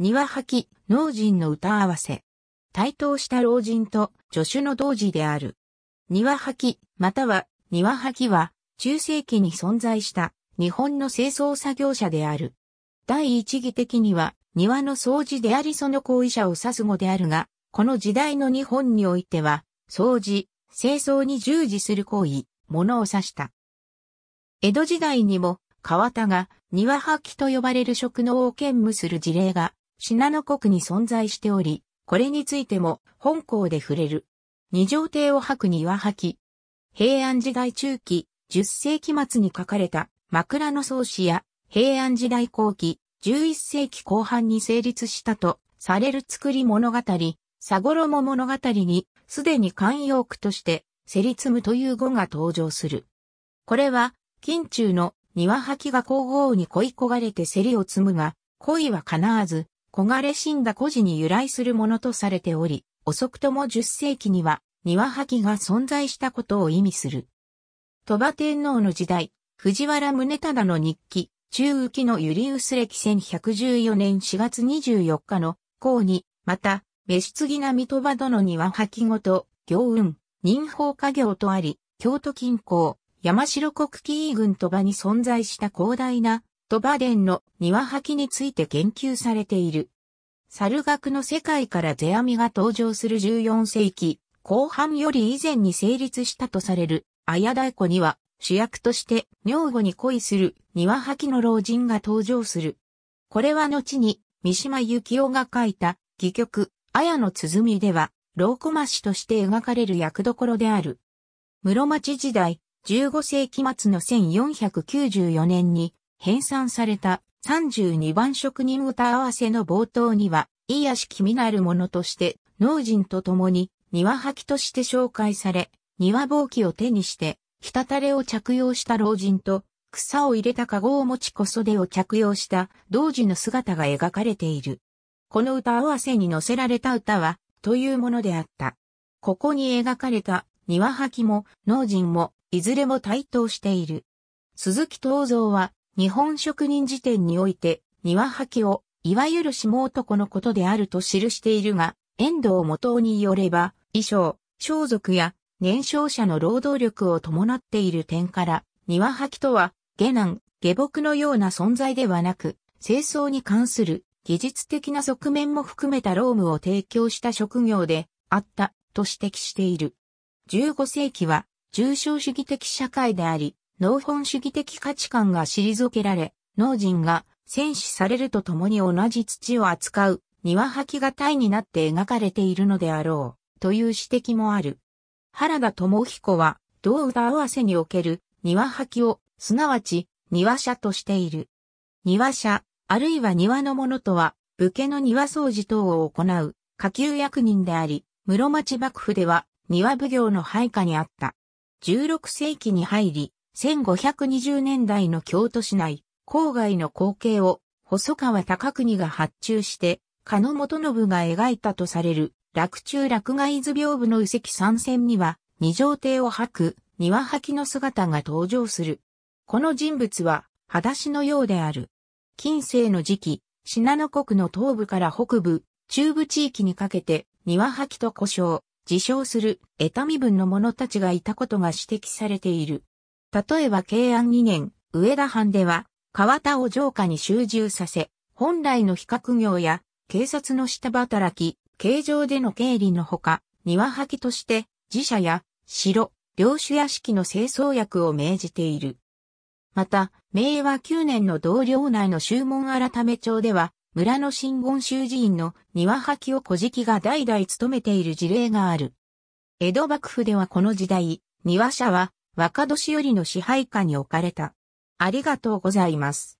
庭吐き、農人の歌合わせ。台頭した老人と助手の同時である。庭吐き、または庭吐きは、中世紀に存在した日本の清掃作業者である。第一義的には、庭の掃除でありその行為者を指す語であるが、この時代の日本においては、掃除、清掃に従事する行為、ものを指した。江戸時代にも、川田が庭履きと呼ばれる職能を兼務する事例が信濃国に存在しており、これについても本校で触れる。二条帝を吐くに吐き。平安時代中期、10世紀末に書かれた枕草子や平安時代後期、11世紀後半に成立したとされる作り物語、サゴロモ物語にすでに慣用句としてセリツムという語が登場する。これは、近中の庭吐きが皇后に恋焦がれてセリを積むが、恋は叶わず、小枯死んだ孤児に由来するものとされており、遅くとも10世紀には庭吐きが存在したことを意味する。鳥羽天皇の時代、藤原宗忠の日記、中浮きのユリウス歴1114年4月24日の項に、また、召継なみ鳥羽殿には吐きごと、行運、人法家業とあり、京都近郊、山城国紀伊郡鳥羽に存在した広大なトバデンの庭履きについて研究されている。猿楽の世界から世阿弥が登場する14世紀後半より以前に成立したとされる綾太鼓には主役として女房に恋する庭履きの老人が登場する。これは後に三島由紀夫が書いた戯曲綾の鼓では老駒師として描かれる役どころである。室町時代15世紀末の1494年に編纂された32番職人歌合わせの冒頭には、いやしきみなるものとして、農人と共に庭履きとして紹介され、庭棒器を手にして、ひたたれを着用した老人と、草を入れた籠を持ち小袖を着用した同時の姿が描かれている。この歌合わせに載せられた歌は、というものであった。ここに描かれた庭履きも農人もいずれも対等している。鈴木東蔵は日本職人辞典において、庭履を、いわゆる下男のことであると記しているが、遠藤元によれば、衣装、装束や年少者の労働力を伴っている点から、庭履とは、下男、下僕のような存在ではなく、清掃に関する技術的な側面も含めた労務を提供した職業であったと指摘している。15世紀は重症主義的社会であり、農本主義的価値観が退けられ、農人が戦死されるとともに同じ土を扱う庭履きが体になって描かれているのであろう、という指摘もある。原田智彦は、同歌合わせにおける庭履きを、すなわち庭者としている。庭者、あるいは庭の者とは、武家の庭掃除等を行う、下級役人であり、室町幕府では、庭奉行の配下にあった。16世紀に入り、1520年代の京都市内、郊外の光景を、細川高国が発注して、加野元信が描いたとされる、落中落外図屏風の遺跡参戦には、二条邸を吐く、庭吐きの姿が登場する。この人物は、裸足のようである。近世の時期、信濃国の東部から北部、中部地域にかけて、庭吐きと故障、自称する、江身分の者たちがいたことが指摘されている。例えば慶安2年、上田藩では、川田を城下に集中させ、本来の比較業や、警察の下働き、形状での経理のほか、庭履きとして、自社や、城、領主屋敷の清掃役を命じている。また、明和9年の同僚内の修門改め町では、村の新言修寺院の庭履きを小敷が代々務めている事例がある。江戸幕府ではこの時代、庭社は若年寄りの支配下に置かれた。ありがとうございます。